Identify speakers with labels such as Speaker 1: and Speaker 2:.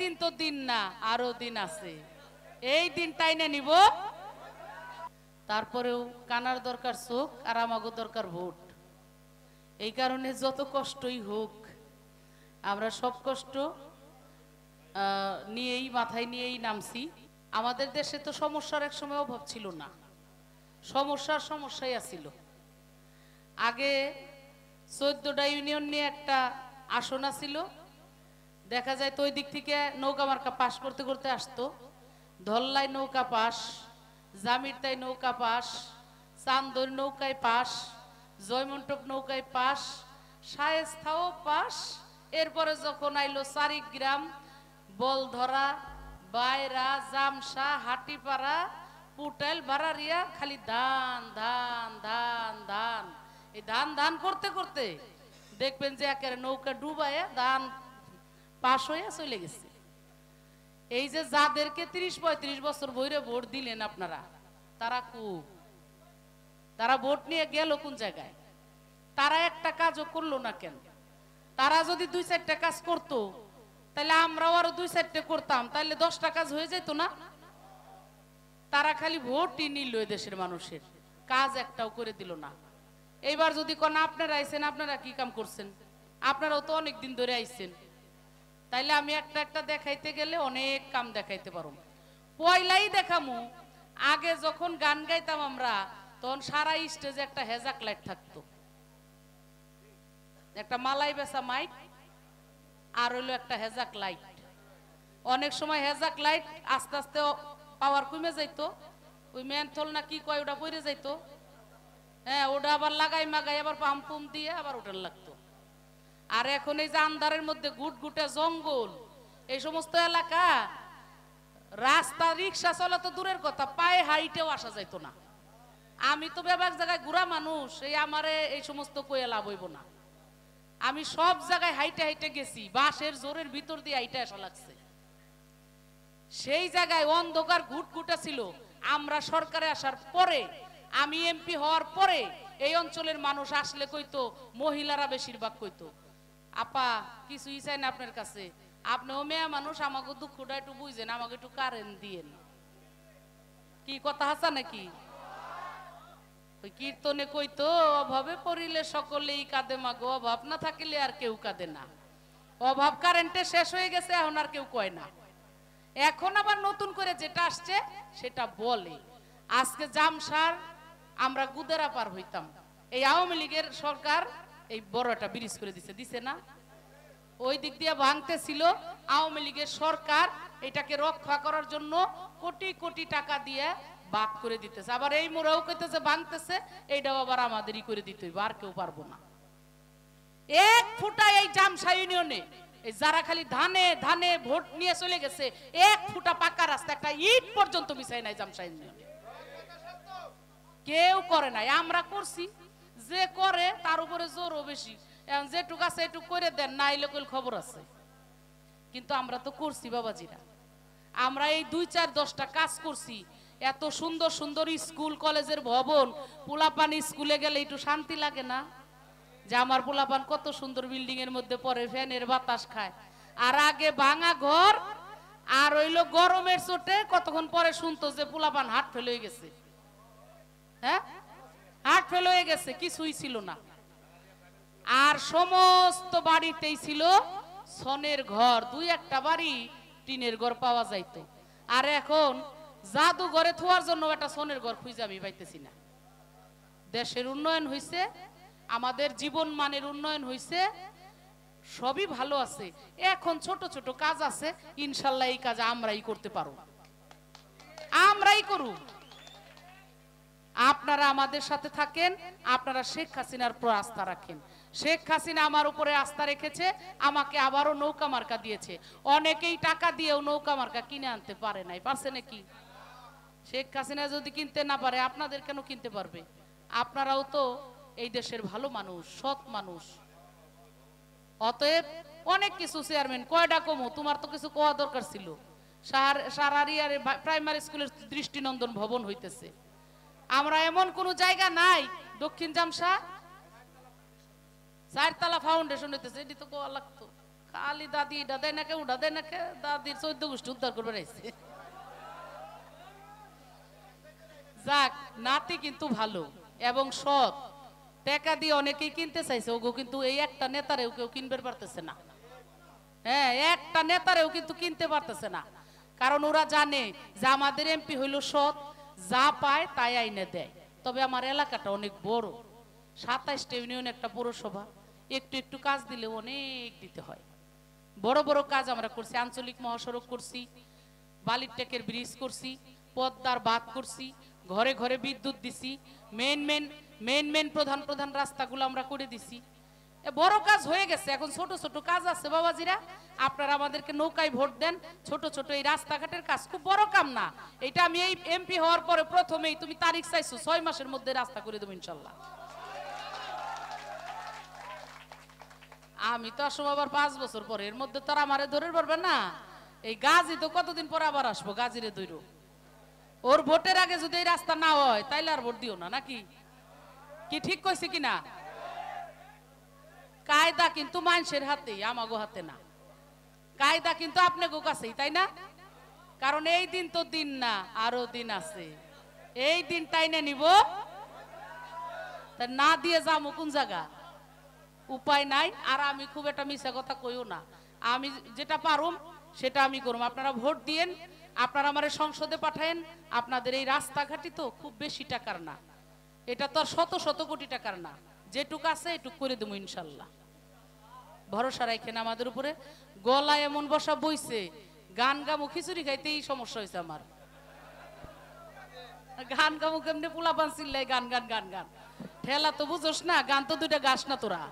Speaker 1: দিন তো দিন না আরো দিন আছে এই দিন তাই না নিব তারপরেও কানার দরকার চোখ আর আমাগো দরকার ভোট এই কারণে যত কষ্টই হোক আমরা সব কষ্ট নিয়েই মাথায় নিয়েই নামছি আমাদের দেশে তো সমস্যার এক সময় অভাব ছিল না সমস্যার সমস্যাই আছিল আগে চোদ্দটা ইউনিয়ন নিয়ে একটা আসন আছিল দেখা যায় তো ওই দিক থেকে নৌকা মার্কা পাস করতে করতে আসতো ধল্লাই নৌকা পাস জামিরতাই নৌকা পাস চান্দর নৌকায় পাস জয়মন্টপ নৌকায় পাস শায়েস্থাও পাস এরপরে যখন আইলো চারিগ্রাম বলধরা বাইরা জামসা হাটিপাড়া পুটেল ভাড়ারিয়া খালি ধান ধান ধান ধান এই ধান ধান করতে করতে দেখবেন যে একের নৌকা ডুবায় ধান পাশ হয়ে চলে গেছে এই যে যাদেরকে ত্রিশ পঁয়ত্রিশ বছর বইরে ভোট দিলেন আপনারা তারা কু তারা ভোট নিয়ে গেল কোন জায়গায় তারা একটা কাজও করলো না কেন তারা যদি দুই চারটা কাজ করতো তাহলে আমরাও আরো দুই চারটে করতাম তাহলে দশটা কাজ হয়ে যেত না তারা খালি ভোটই নিল দেশের মানুষের কাজ একটাও করে দিল না এইবার যদি কোন আপনারা আইসেন আপনারা কি কাম করছেন আপনারাও তো অনেকদিন ধরে আইসেন তাইলে আমি একটা একটা দেখাইতে গেলে অনেক কাম দেখাইতে পারো পয়লাই দেখামু আগে যখন গান গাইতাম আমরা তখন সারা স্টেজে একটা হেজাক লাইট থাকতো একটা মালাই বেসা মাইক আর হইল একটা হেজাক লাইট অনেক সময় হেজাক লাইট আস্তে আস্তে পাওয়ার কমে যাইতো ওই ম্যানথল না কি কয় ওটা পড়ে যাইতো হ্যাঁ ওটা আবার লাগাই মাগাই আবার পাম্প দিয়ে আবার ওটা লাগতো আর এখন এই যে আন্ধারের মধ্যে গুটে জঙ্গল এই সমস্ত এলাকা রাস্তা রিক্সা চলা তো দূরের কথা পায়ে হাইটেও আসা যাইতো না আমি তো বেবাক জায়গায় ঘুরা মানুষ এই আমারে এই সমস্ত কয়ে লাভ হইব না আমি সব জায়গায় হাইটে হাইটে গেছি বাঁশের জোরের ভিতর দিয়ে হাইটে আসা লাগছে সেই জায়গায় অন্ধকার ঘুটঘুটা ছিল আমরা সরকারে আসার পরে আমি এমপি হওয়ার পরে এই অঞ্চলের মানুষ আসলে কইতো মহিলারা বেশিরভাগ কইতো আপা কিছু চাই না আপনার কাছে আপনিও মেয়া মানুষ আমাকে দুঃখটা একটু বুঝেন আমাকে একটু কারেন্ট দিয়েন কি কথা আছে নাকি ওই কীর্তনে কইতো অভাবে পড়িলে সকলেই কাঁদে মাগো অভাব না থাকিলে আর কেউ কাঁদে না অভাব কারেন্টে শেষ হয়ে গেছে এখন আর কেউ কয় না এখন আবার নতুন করে যেটা আসছে সেটা বলে আজকে জামসার আমরা গুদেরা পার হইতাম এই আওয়ামী লীগের সরকার এই বড়টা ব্রিজ করে দিছে দিছে না ওই দিক দিয়ে ভাঙতেছিল আওয়ামী লীগের সরকার এটাকে রক্ষা করার জন্য কোটি কোটি টাকা দিয়ে বাদ করে দিতেছে আবার এই মোড়াও কেতেছে ভাঙতেছে এইটাও আবার আমাদেরই করে দিতে হইব আর কেউ পারবো না এক ফুটা এই জামসা ইউনিয়নে যারা খালি ধানে ধানে ভোট নিয়ে চলে গেছে এক ফুটা পাকা রাস্তা একটা ইট পর্যন্ত বিছায় নাই জামসা ইউনিয়নে কেউ করে নাই আমরা করছি যে করে তার উপরে জোরও বেশি এখন যেটুক আছে এটুক করে দেন না এলে কল খবর আছে কিন্তু আমরা তো করছি বাবাজিরা আমরা এই দুই চার দশটা কাজ করছি এত সুন্দর সুন্দর স্কুল কলেজের ভবন পোলাপান স্কুলে গেলে একটু শান্তি লাগে না যে আমার পোলাপান কত সুন্দর বিল্ডিং এর মধ্যে পরে ফ্যানের বাতাস খায় আর আগে ভাঙা ঘর আর হইলো গরমের চোটে কতক্ষণ পরে শুনতো যে পোলাপান হাত ফেলে গেছে হ্যাঁ হার্ট ফেল হয়ে গেছে কিছুই ছিল না আর সমস্ত বাড়িতেই ছিল সনের ঘর দুই একটা বাড়ি টিনের ঘর পাওয়া যাইত আর এখন জাদু ঘরে থোয়ার জন্য একটা সনের ঘর খুঁজে আমি পাইতেছি না দেশের উন্নয়ন হয়েছে আমাদের জীবন মানের উন্নয়ন হয়েছে সবই ভালো আছে এখন ছোট ছোট কাজ আছে ইনশাল্লাহ এই কাজ আমরাই করতে পারো আমরাই করুক আপনারা আমাদের সাথে থাকেন আপনারা শেখ হাসিনার উপর আস্থা রাখেন শেখ হাসিনা আমার উপরে আস্থা রেখেছে আমাকে আবারও নৌকা মার্কা দিয়েছে অনেকেই টাকা দিয়েও নৌকা মার্কা কিনে আনতে পারে নাই পারছে নাকি শেখ হাসিনা যদি কিনতে না পারে আপনাদের কেন কিনতে পারবে আপনারাও তো এই দেশের ভালো মানুষ সৎ মানুষ অতএব অনেক কিছু চেয়ারম্যান কয়টা কমো তোমার তো কিছু কোয়া দরকার ছিল সারারিয়ার প্রাইমারি স্কুলের দৃষ্টিনন্দন ভবন হইতেছে আমরা এমন কোন জায়গা নাই দক্ষিণ জামসা চারতলা ফাউন্ডেশন হইতেছে এটি তো গোয়া লাগতো খালি দাদি এটা দাদাই নাকে দেয় নাকে দাদির চৈদ্দ গোষ্ঠী উদ্ধার করবে রয়েছে যাক নাতি কিন্তু ভালো এবং সৎ টেকা দিয়ে অনেকেই কিনতে চাইছে ওগো কিন্তু এই একটা নেতারেও কেউ কিনবে পারতেছে না হ্যাঁ একটা নেতারেও কিন্তু কিনতে পারতেছে না কারণ ওরা জানে যে আমাদের এমপি হইল সৎ যা পায় তাই আইনে দেয় তবে আমার এলাকাটা অনেক বড় সাতাইশটা ইউনিয়ন একটা পৌরসভা একটু একটু কাজ দিলে অনেক দিতে হয় বড় বড় কাজ আমরা করছি আঞ্চলিক মহাসড়ক করছি বালির টেকের ব্রিজ করছি পদ্মার বাদ করছি ঘরে ঘরে বিদ্যুৎ দিছি মেন মেন মেন মেন প্রধান প্রধান রাস্তাগুলো আমরা করে দিছি বড় কাজ হয়ে গেছে এখন ছোট ছোট কাজ আছে বাবাজিরা আপনারা আমাদেরকে নৌকায় ভোট দেন ছোট ছোট এই রাস্তাঘাটের কাজ খুব বড় কাম না এটা আমি এই এমপি হওয়ার পরে প্রথমেই তুমি তারিখ চাইছো ছয় মাসের মধ্যে রাস্তা করে দেবো ইনশাল্লাহ আমি তো আসবো আবার পাঁচ বছর পরে এর মধ্যে তো আমারে ধরে পারবে না এই গাজি তো কতদিন পরে আবার আসবো গাজিরে দৈর ওর ভোটের আগে যদি এই রাস্তা না হয় তাইলে আর ভোট দিও না নাকি কি ঠিক কইছে কিনা কায়দা কিন্তু মানুষের হাতে আমাগো হাতে না কায়দা কিন্তু গো কাছেই তাই না কারণ এই দিন তো দিন না আরো দিন আছে এই দিন তাই না নিব না দিয়ে যাবো কোন জায়গা উপায় নাই আর আমি খুব একটা মিশা কথা কইও না আমি যেটা পারুম সেটা আমি করুম আপনারা ভোট দিয়েন আপনারা আমার সংসদে পাঠায়েন আপনাদের এই রাস্তাঘাটি তো খুব বেশি টাকার না এটা তো শত শত কোটি টাকার না যেটুক আছে এটুক করে দেবো ইনশাল্লাহ ভরসা রাখেন আমাদের উপরে গলা এমন বসা বইছে গান গামু খিচুড়ি খাইতে এই সমস্যা হয়েছে আমার গান গামু পোলা পোলাপান চিল্লাই গান গান গান গান ঠেলা তো বুঝোস না গান তো দুইটা গাছ না তোরা